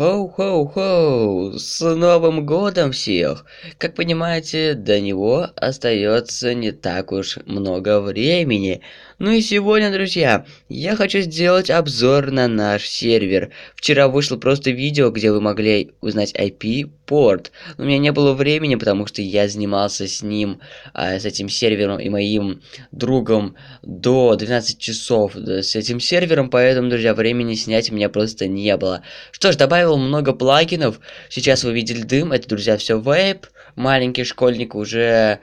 Хоу-хоу-хоу! С Новым годом всех! Как понимаете, до него остается не так уж много времени. Ну и сегодня, друзья, я хочу сделать обзор на наш сервер. Вчера вышло просто видео, где вы могли узнать IP-порт. Но у меня не было времени, потому что я занимался с ним, а, с этим сервером и моим другом до 12 часов с этим сервером, поэтому, друзья, времени снять у меня просто не было. Что ж, добавил добавил много плагинов. Сейчас вы видели дым, это, друзья, все вейп. Маленький школьник уже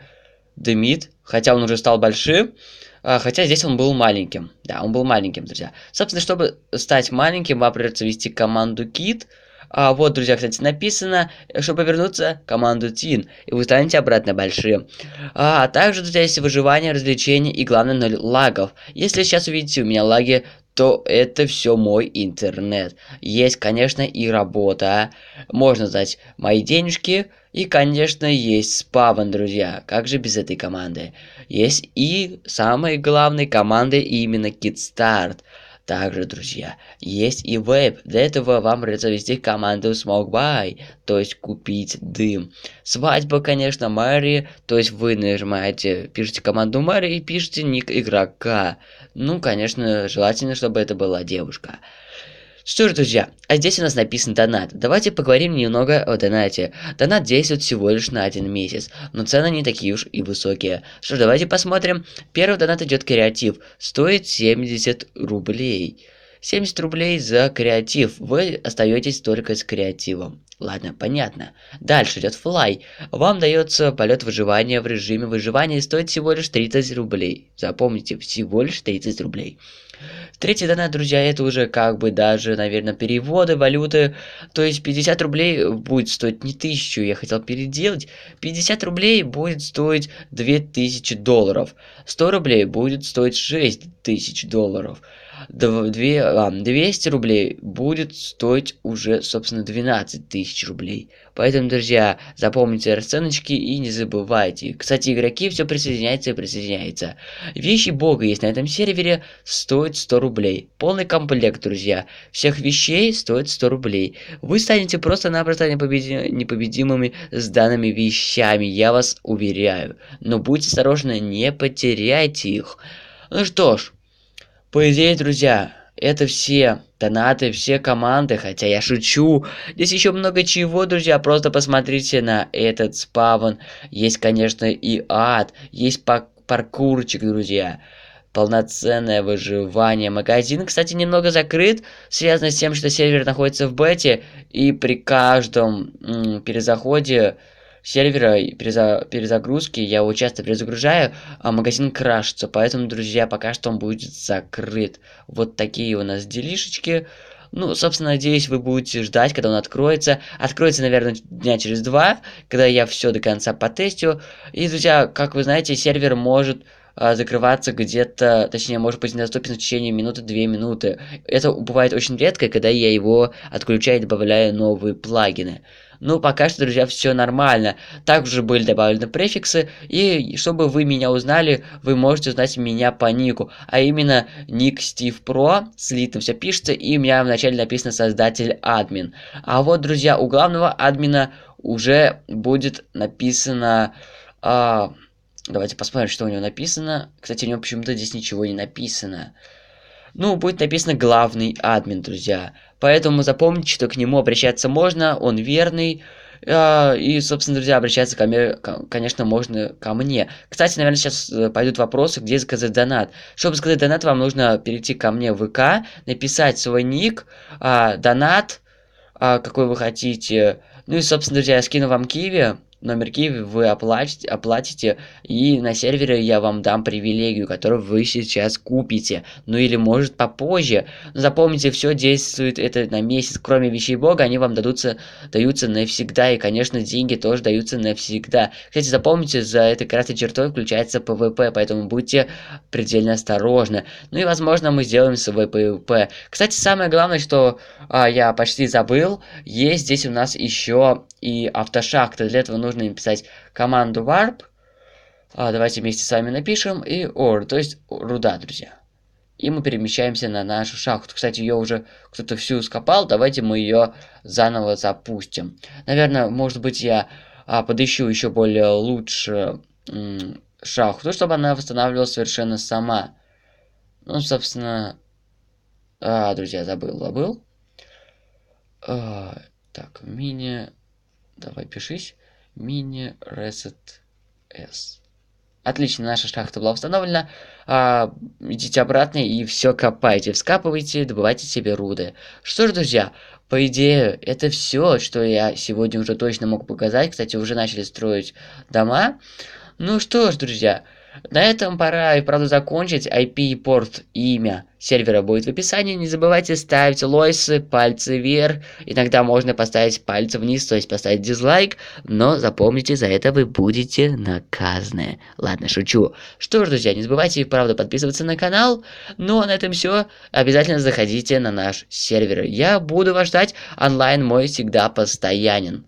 дымит, хотя он уже стал большим. А, хотя здесь он был маленьким. Да, он был маленьким, друзья. Собственно, чтобы стать маленьким, вам придется ввести команду kit. А вот, друзья, кстати, написано, чтобы вернуться, команду Тин, и вы станете обратно большим. А, а также, друзья, есть выживание, развлечения и, главное, ноль лагов. Если сейчас увидите у меня лаги, то это все мой интернет. Есть, конечно, и работа. Можно дать мои денежки. И, конечно, есть спавн, друзья. Как же без этой команды? Есть и самой главной команды именно start также, друзья, есть и веб. Для этого вам придется завести команду Smoke Buy, то есть купить дым. Свадьба, конечно, Мэри, то есть вы нажимаете, пишите команду Мэри и пишите ник игрока. Ну, конечно, желательно, чтобы это была девушка. Что же, друзья, а здесь у нас написан донат. Давайте поговорим немного о донате. Донат действует всего лишь на один месяц, но цены не такие уж и высокие. Что ж, давайте посмотрим. Первый донат идет креатив. Стоит 70 рублей. 70 рублей за креатив. Вы остаетесь только с креативом. Ладно, понятно. Дальше идет флай. Вам дается полет выживания в режиме выживания и стоит всего лишь 30 рублей. Запомните, всего лишь 30 рублей. Третий донат, друзья, это уже как бы даже, наверное, переводы, валюты. То есть 50 рублей будет стоить не тысячу. я хотел переделать. 50 рублей будет стоить 2000 долларов. 100 рублей будет стоить 6000 долларов. 200 рублей будет стоить уже, собственно, 12 тысяч тысяч рублей. Поэтому, друзья, запомните расценочки и не забывайте. Кстати, игроки все присоединяются и присоединяются. Вещи бога есть на этом сервере, стоит 100 рублей. Полный комплект, друзья. Всех вещей стоит 100 рублей. Вы станете просто-напросто непобеди... непобедимыми с данными вещами, я вас уверяю. Но будьте осторожны, не потеряйте их. Ну что ж, по идее, друзья, это все донаты, все команды, хотя я шучу. Здесь еще много чего, друзья, просто посмотрите на этот спавн. Есть, конечно, и ад, есть пар паркурчик, друзья полноценное выживание. Магазин, кстати, немного закрыт, связано с тем, что сервер находится в бете, и при каждом перезаходе сервера переза перезагрузки, я его часто перезагружаю, а магазин крашится, поэтому, друзья, пока что он будет закрыт. Вот такие у нас делишечки. Ну, собственно, надеюсь, вы будете ждать, когда он откроется. Откроется, наверное, дня через два, когда я все до конца потестю. И, друзья, как вы знаете, сервер может а, закрываться где-то, точнее, может быть, недоступен в течение минуты-две минуты. Это бывает очень редко, когда я его отключаю и добавляю новые плагины. Ну, пока что, друзья, все нормально. Также были добавлены префиксы, и чтобы вы меня узнали, вы можете узнать меня по нику, а именно ник Стив Про, слитно все пишется, и у меня вначале написано создатель админ. А вот, друзья, у главного админа уже будет написано... А Давайте посмотрим, что у него написано. Кстати, у него почему-то здесь ничего не написано. Ну, будет написано «Главный админ», друзья. Поэтому запомните, что к нему обращаться можно, он верный. А, и, собственно, друзья, обращаться ко мне, конечно, можно ко мне. Кстати, наверное, сейчас э, пойдут вопросы, где заказать донат. Чтобы сказать донат, вам нужно перейти ко мне в ВК, написать свой ник, а, донат, а, какой вы хотите. Ну и, собственно, друзья, я скину вам киви номерки вы оплатите, оплатите, и на сервере я вам дам привилегию, которую вы сейчас купите. Ну или может попозже. Но запомните, все действует это на месяц, кроме вещей бога, они вам дадутся, даются навсегда, и, конечно, деньги тоже даются навсегда. Кстати, запомните, за этой красной чертой включается ПВП, поэтому будьте предельно осторожны. Ну и, возможно, мы сделаем свой ПВП. Кстати, самое главное, что а, я почти забыл, есть здесь у нас еще и автошахта. Для этого нужно нужно им писать команду warp. А, давайте вместе с вами напишем. И or, то есть руда, друзья. И мы перемещаемся на нашу шахту. Кстати, ее уже кто-то всю скопал. Давайте мы ее заново запустим. Наверное, может быть, я а, подыщу еще более лучше шахту, чтобы она восстанавливалась совершенно сама. Ну, собственно... А, друзья, забыл, забыл. А, так, мини... Давай, пишись. Mini Reset S. Отлично, наша шахта была установлена. А, идите обратно и все копайте, вскапывайте, добывайте себе руды. Что ж, друзья, по идее, это все, что я сегодня уже точно мог показать. Кстати, уже начали строить дома. Ну что ж, друзья, на этом пора и правда закончить. IP порт, имя сервера будет в описании. Не забывайте ставить лойсы, пальцы вверх. Иногда можно поставить пальцы вниз, то есть поставить дизлайк. Но запомните, за это вы будете наказаны. Ладно, шучу. Что ж, друзья, не забывайте и правда подписываться на канал. Ну а на этом все. Обязательно заходите на наш сервер. Я буду вас ждать. Онлайн мой всегда постоянен.